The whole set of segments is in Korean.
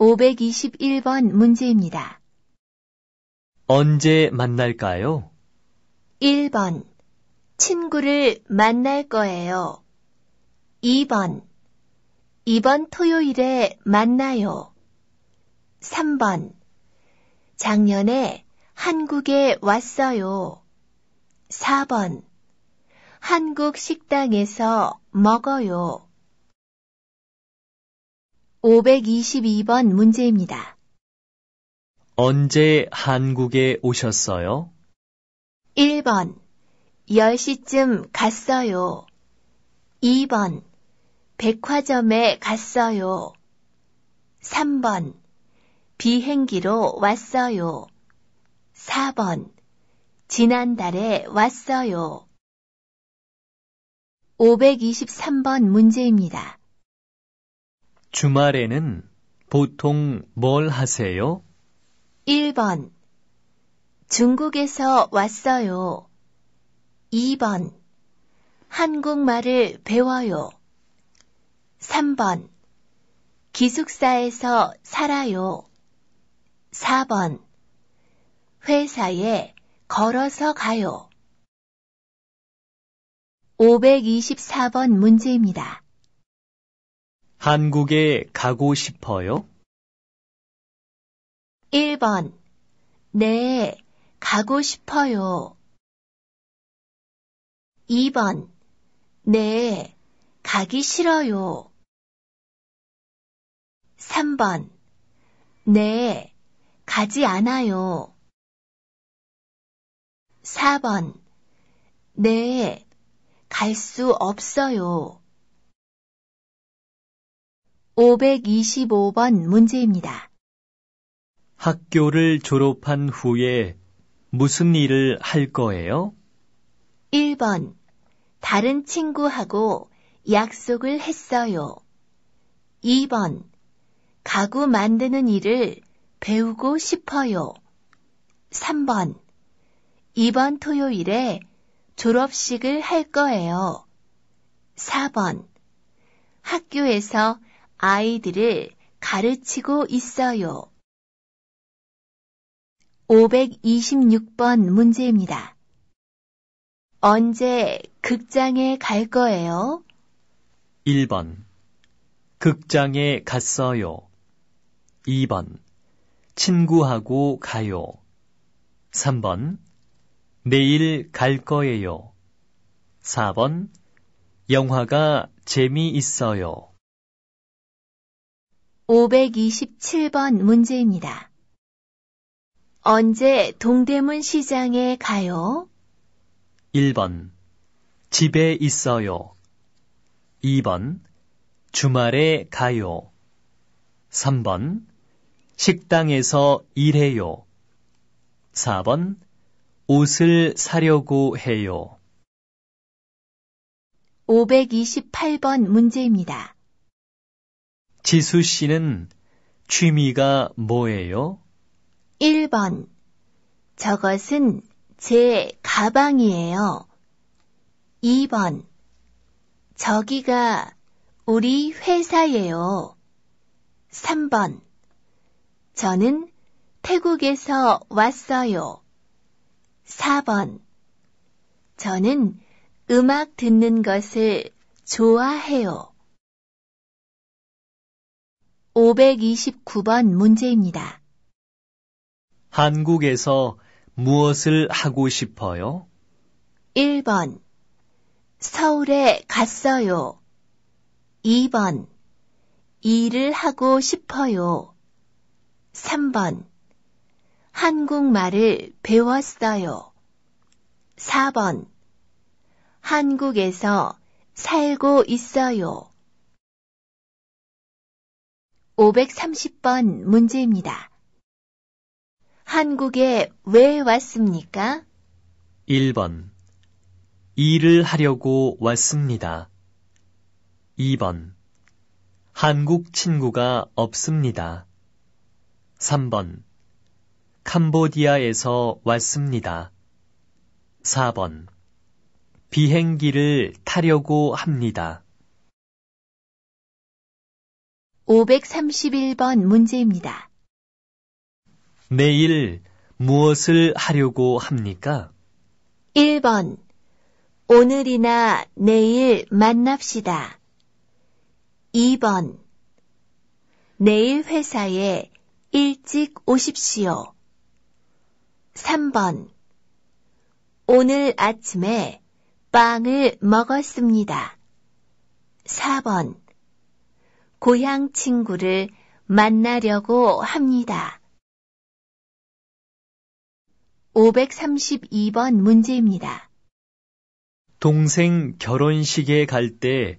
521번 문제입니다. 언제 만날까요? 1번. 친구를 만날 거예요. 2번. 이번 토요일에 만나요. 3번. 작년에 한국에 왔어요. 4번. 한국 식당에서 먹어요. 522번 문제입니다. 언제 한국에 오셨어요? 1번 10시쯤 갔어요. 2번 백화점에 갔어요. 3번 비행기로 왔어요. 4번 지난달에 왔어요. 523번 문제입니다. 주말에는 보통 뭘 하세요? 1번 중국에서 왔어요. 2번 한국말을 배워요. 3번 기숙사에서 살아요. 4번 회사에 걸어서 가요. 524번 문제입니다. 한국에 가고 싶어요? 1번. 네, 가고 싶어요. 2번. 네, 가기 싫어요. 3번. 네, 가지 않아요. 4번. 네, 갈 수 없어요. 525번 문제입니다. 학교를 졸업한 후에 무슨 일을 할 거예요? 1번. 다른 친구하고 약속을 했어요. 2번. 가구 만드는 일을 배우고 싶어요. 3번. 이번 토요일에 졸업식을 할 거예요. 4번. 학교에서 아이들을 가르치고 있어요. 526번 문제입니다. 언제 극장에 갈 거예요? 1번. 극장에 갔어요. 2번. 친구하고 가요. 3번. 내일 갈 거예요. 4번. 영화가 재미있어요. 527번 문제입니다. 언제 동대문 시장에 가요? 1번. 집에 있어요. 2번. 주말에 가요. 3번. 식당에서 일해요. 4번. 옷을 사려고 해요. 528번 문제입니다. 지수 씨는 취미가 뭐예요? 1번. 저것은 제 가방이에요. 2번. 저기가 우리 회사예요. 3번. 저는 태국에서 왔어요. 4번. 저는 음악 듣는 것을 좋아해요. 529번 문제입니다. 한국에서 무엇을 하고 싶어요? 1번 서울에 갔어요. 2번 일을 하고 싶어요. 3번 한국말을 배웠어요. 4번 한국에서 살고 있어요. 530번 문제입니다. 한국에 왜 왔습니까? 1번. 일을 하려고 왔습니다. 2번. 한국 친구가 없습니다. 3번. 캄보디아에서 왔습니다. 4번. 비행기를 타려고 합니다. 531번 문제입니다. 내일 무엇을 하려고 합니까? 1번. 오늘이나 내일 만납시다. 2번. 내일 회사에 일찍 오십시오. 3번. 오늘 아침에 빵을 먹었습니다. 4번. 고향 친구를 만나려고 합니다. 532번 문제입니다. 동생 결혼식에 갈 때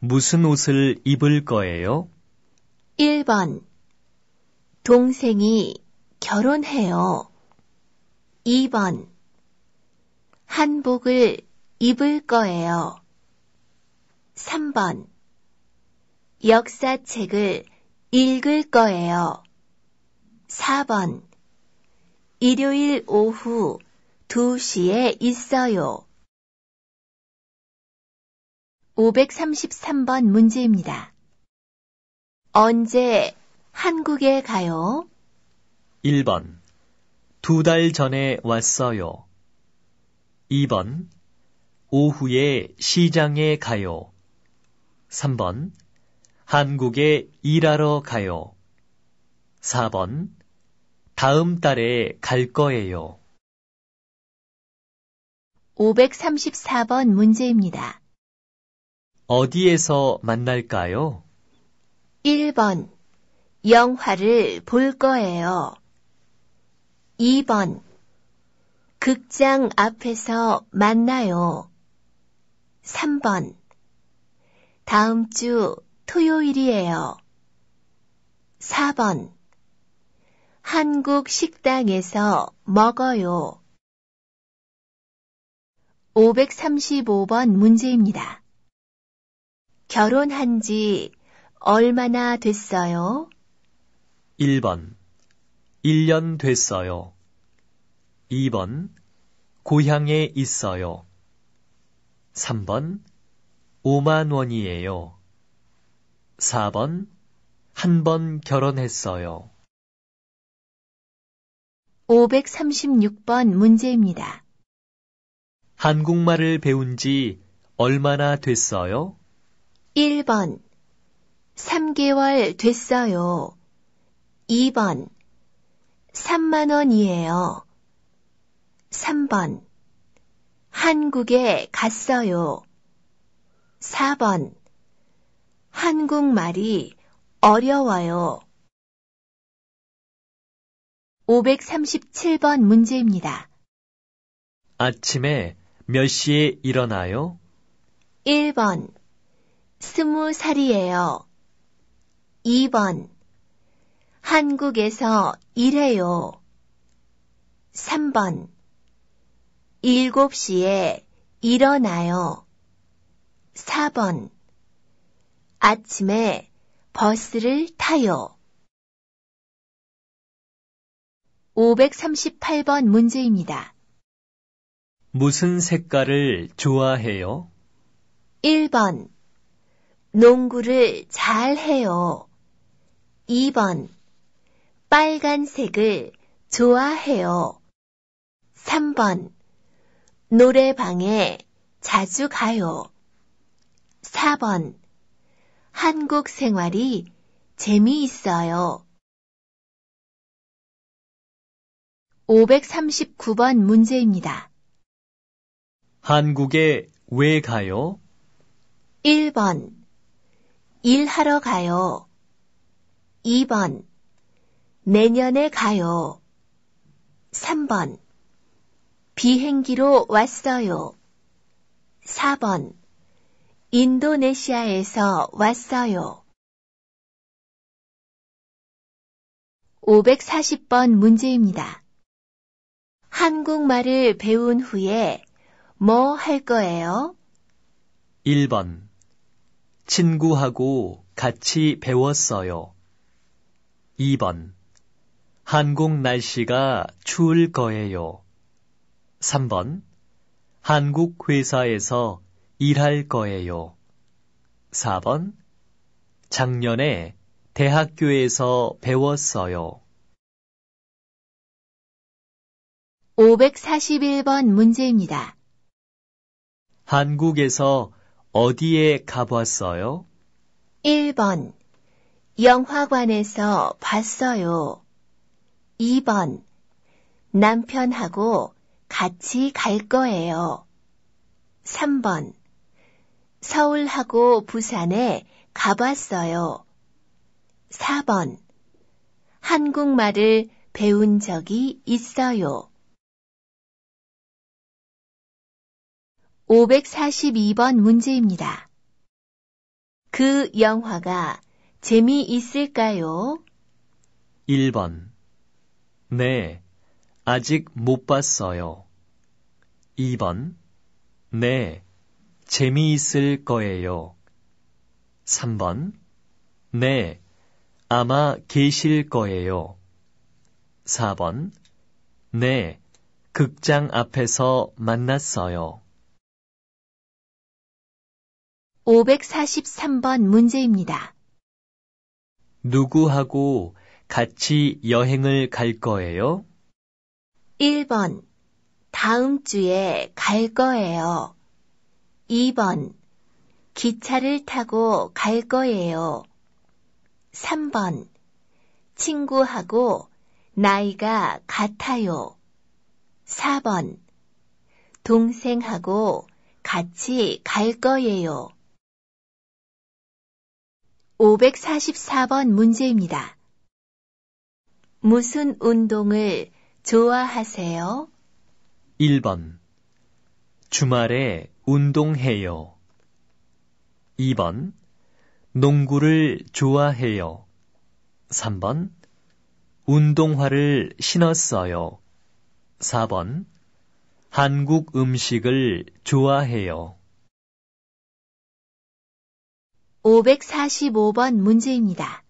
무슨 옷을 입을 거예요? 1번. 동생이 결혼해요. 2번. 한복을 입을 거예요. 3번. 역사책을 읽을 거예요. 4번. 일요일 오후 2시에 있어요. 533번 문제입니다. 언제 한국에 가요? 1번. 두 달 전에 왔어요. 2번. 오후에 시장에 가요. 3번. 한국에 일하러 가요. 4번. 다음 달에 갈 거예요. 534번 문제입니다. 어디에서 만날까요? 1번. 영화를 볼 거예요. 2번. 극장 앞에서 만나요. 3번. 다음 주 토요일이에요. 4번. 한국 식당에서 먹어요. 535번 문제입니다. 결혼한 지 얼마나 됐어요? 1번. 1년 됐어요. 2번. 고향에 있어요. 3번. 5만 원이에요. 4번 한 번 결혼했어요. 536번 문제입니다. 한국말을 배운 지 얼마나 됐어요? 1번 3개월 됐어요. 2번 3만 원이에요. 3번 한국에 갔어요. 4번 한국말이 어려워요. 537번 문제입니다. 아침에 몇 시에 일어나요? 1번 스무 살이에요. 2번 한국에서 일해요. 3번 7시에 일어나요. 4번 아침에 버스를 타요. 538번 문제입니다. 무슨 색깔을 좋아해요? 1번. 농구를 잘 해요. 2번. 빨간색을 좋아해요. 3번. 노래방에 자주 가요. 4번. 한국 생활이 재미있어요. 539번 문제입니다. 한국에 왜 가요? 1번. 일하러 가요. 2번. 내년에 가요. 3번. 비행기로 왔어요. 4번. 인도네시아에서 왔어요. 540번 문제입니다. 한국말을 배운 후에 뭐 할 거예요? 1번. 친구하고 같이 배웠어요. 2번. 한국 날씨가 추울 거예요. 3번. 한국 회사에서 일할 거예요. 4번. 작년에 대학교에서 배웠어요. 541번 문제입니다. 한국에서 어디에 가봤어요? 1번. 영화관에서 봤어요. 2번. 남편하고 같이 갈 거예요. 3번. 서울하고 부산에 가봤어요. 4번. 한국말을 배운 적이 있어요. 542번 문제입니다. 그 영화가 재미있을까요? 1번. 네. 아직 못 봤어요. 2번. 네. 재미있을 거예요. 3번. 네, 아마 계실 거예요. 4번. 네, 극장 앞에서 만났어요. 543번 문제입니다. 누구하고 같이 여행을 갈 거예요? 1번. 다음 주에 갈 거예요. 2번. 기차를 타고 갈 거예요. 3번. 친구하고 나이가 같아요. 4번. 동생하고 같이 갈 거예요. 544번 문제입니다. 무슨 운동을 좋아하세요? 1번. 주말에 운동해요. 2번 농구를 좋아해요. 3번 운동화를 신었어요. 4번 한국 음식을 좋아해요. 545번 문제입니다.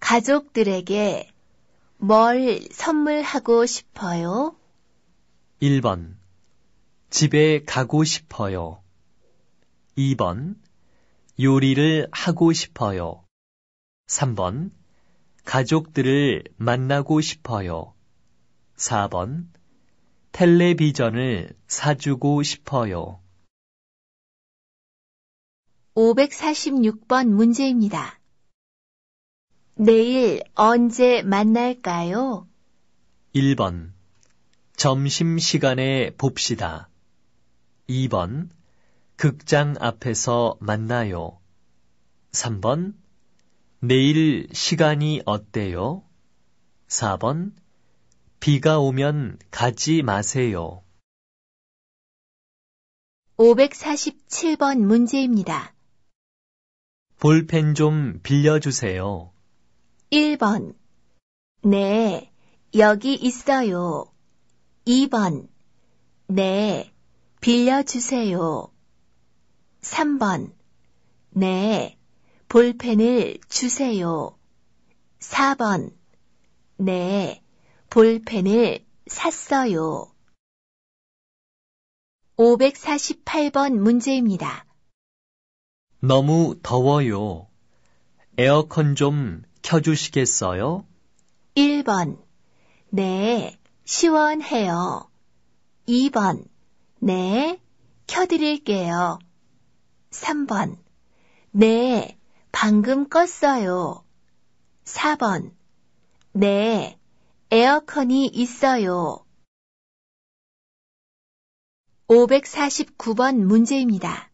가족들에게 뭘 선물하고 싶어요? 1번 집에 가고 싶어요. 2번. 요리를 하고 싶어요. 3번. 가족들을 만나고 싶어요. 4번. 텔레비전을 사주고 싶어요. 546번 문제입니다. 내일 언제 만날까요? 1번. 점심시간에 봅시다. 2번 극장 앞에서 만나요. 3번 내일 시간이 어때요? 4번 비가 오면 가지 마세요. 547번 문제입니다. 볼펜 좀 빌려주세요. 1번. 네, 여기 있어요. 2번. 네, 빌려주세요. 3번. 네, 볼펜을 주세요. 4번. 네, 볼펜을 샀어요. 548번 문제입니다. 너무 더워요. 에어컨 좀 켜주시겠어요? 1번. 네, 시원해요. 2번. 네, 켜드릴게요. 3번. 네, 방금 껐어요. 4번. 네, 에어컨이 있어요. 549번 문제입니다.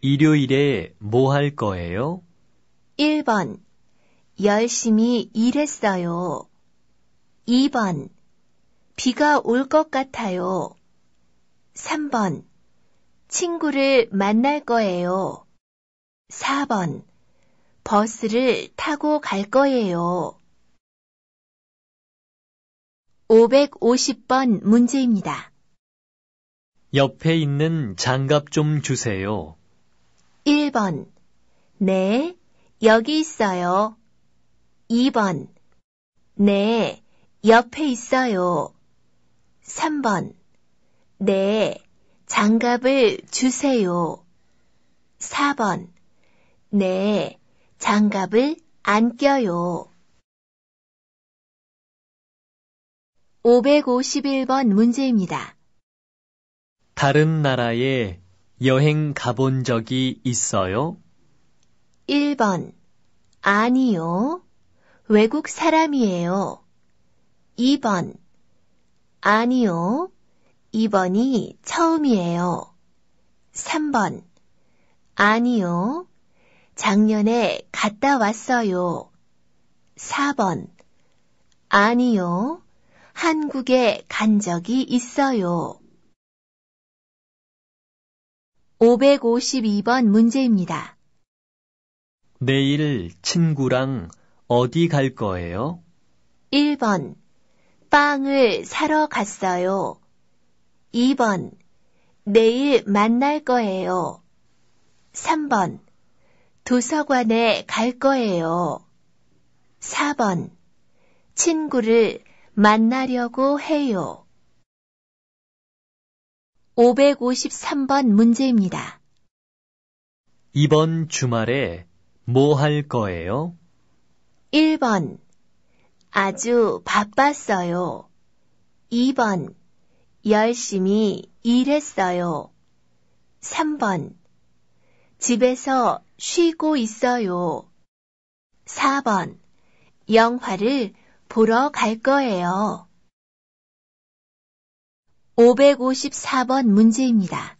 일요일에 뭐 할 거예요? 1번. 열심히 일했어요. 2번. 비가 올 것 같아요. 3번. 친구를 만날 거예요. 4번. 버스를 타고 갈 거예요. 550번 문제입니다. 옆에 있는 장갑 좀 주세요. 1번. 네, 여기 있어요. 2번. 네, 옆에 있어요. 3번. 네, 장갑을 주세요. 4번. 네, 장갑을 안 껴요. 551번 문제입니다. 다른 나라에 여행 가본 적이 있어요? 1번. 아니요. 외국 사람이에요. 2번. 아니요. 2번이 처음이에요. 3번. 아니요. 작년에 갔다 왔어요. 4번. 아니요. 한국에 간 적이 있어요. 552번 문제입니다. 내일 친구랑 어디 갈 거예요? 1번. 빵을 사러 갔어요. 2번. 내일 만날 거예요. 3번. 도서관에 갈 거예요. 4번. 친구를 만나려고 해요. 553번 문제입니다. 이번 주말에 뭐 할 거예요? 1번. 아주 바빴어요. 2번. 열심히 일했어요. 3번. 집에서 쉬고 있어요. 4번. 영화를 보러 갈 거예요. 554번 문제입니다.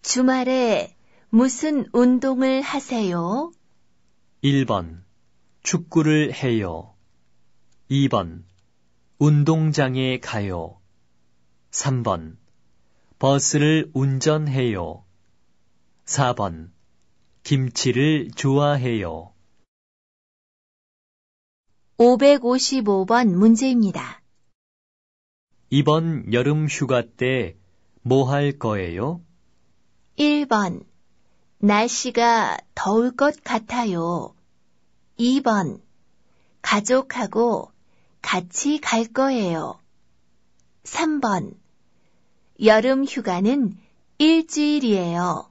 주말에 무슨 운동을 하세요? 1번. 축구를 해요. 2번. 운동장에 가요. 3번. 버스를 운전해요. 4번. 김치를 좋아해요. 555번 문제입니다. 이번 여름 휴가 때 뭐 할 거예요? 1번. 날씨가 더울 것 같아요. 2번. 가족하고 같이 갈 거예요. 3번. 여름 휴가는 일주일이에요.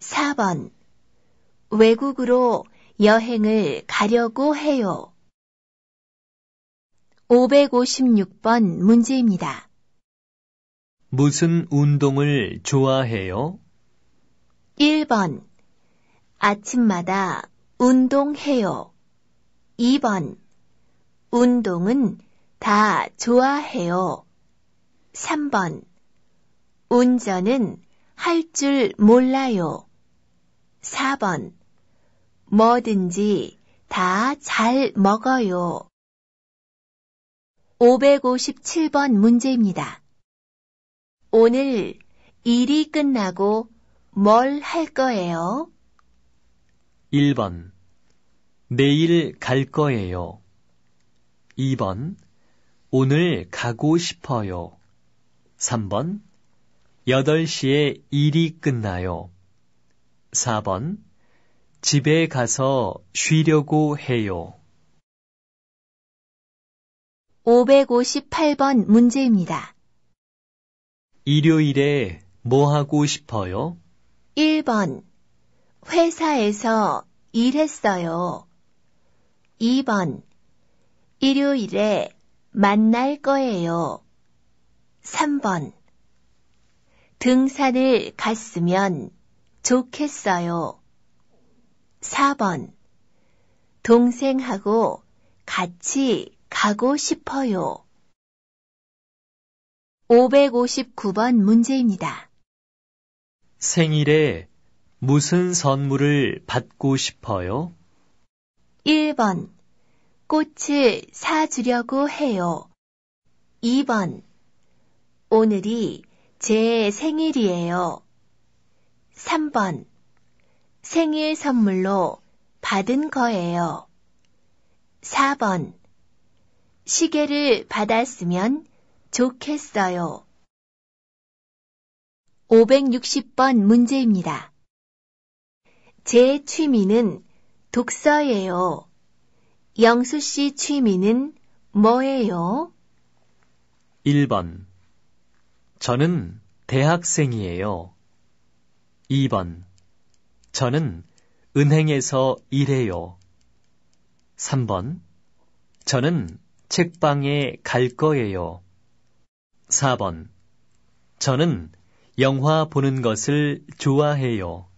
4번. 외국으로 여행을 가려고 해요. 556번 문제입니다. 무슨 운동을 좋아해요? 1번. 아침마다 운동해요. 2번. 운동은 다 좋아해요. 3번. 운전은 할 줄 몰라요. 4번. 뭐든지 다 잘 먹어요. 557번 문제입니다. 오늘 일이 끝나고 뭘 할 거예요? 1번. 내일 갈 거예요. 2번. 오늘 가고 싶어요. 3번. 8시에 일이 끝나요. 4번. 집에 가서 쉬려고 해요. 558번 문제입니다. 일요일에 뭐 하고 싶어요? 1번. 회사에서 일했어요. 2번. 일요일에 만날 거예요. 3번. 등산을 갔으면 좋겠어요. 4번. 동생하고 같이 가고 싶어요. 559번 문제입니다. 생일에 무슨 선물을 받고 싶어요? 1번. 꽃을 사주려고 해요. 2번. 오늘이 제 생일이에요. 3번. 생일 선물로 받은 거예요. 4번. 시계를 받았으면 좋겠어요. 560번 문제입니다. 제 취미는 독서예요. 영수 씨 취미는 뭐예요? 1번 저는 대학생이에요. 2번. 저는 은행에서 일해요. 3번. 저는 책방에 갈 거예요. 4번. 저는 영화 보는 것을 좋아해요.